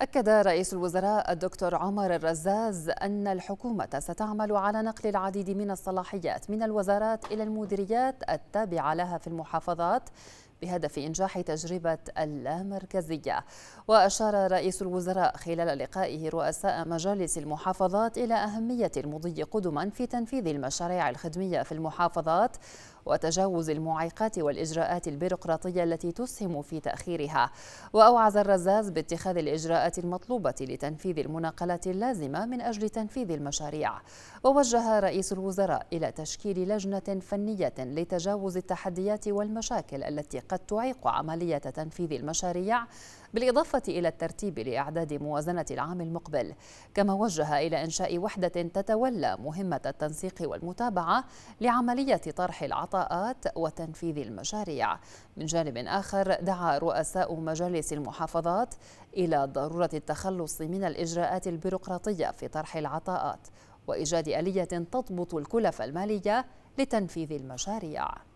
أكد رئيس الوزراء الدكتور عمر الرزاز أن الحكومة ستعمل على نقل العديد من الصلاحيات من الوزارات إلى المديريات التابعة لها في المحافظات بهدف إنجاح تجربة اللامركزية وأشار رئيس الوزراء خلال لقائه رؤساء مجالس المحافظات إلى أهمية المضي قدما في تنفيذ المشاريع الخدمية في المحافظات وتجاوز المعيقات والإجراءات البيروقراطية التي تسهم في تأخيرها وأوعز الرزاز باتخاذ الإجراءات المطلوبة لتنفيذ المناقلات اللازمة من أجل تنفيذ المشاريع ووجه رئيس الوزراء إلى تشكيل لجنة فنية لتجاوز التحديات والمشاكل التي قد تعيق عملية تنفيذ المشاريع بالإضافة إلى الترتيب لإعداد موازنة العام المقبل كما وجه إلى إنشاء وحدة تتولى مهمة التنسيق والمتابعة لعملية طرح العطاءات وتنفيذ المشاريع من جانب آخر دعا رؤساء مجالس المحافظات إلى ضرورة التخلص من الإجراءات البيروقراطية في طرح العطاءات وإيجاد آلية تضبط الكلف المالية لتنفيذ المشاريع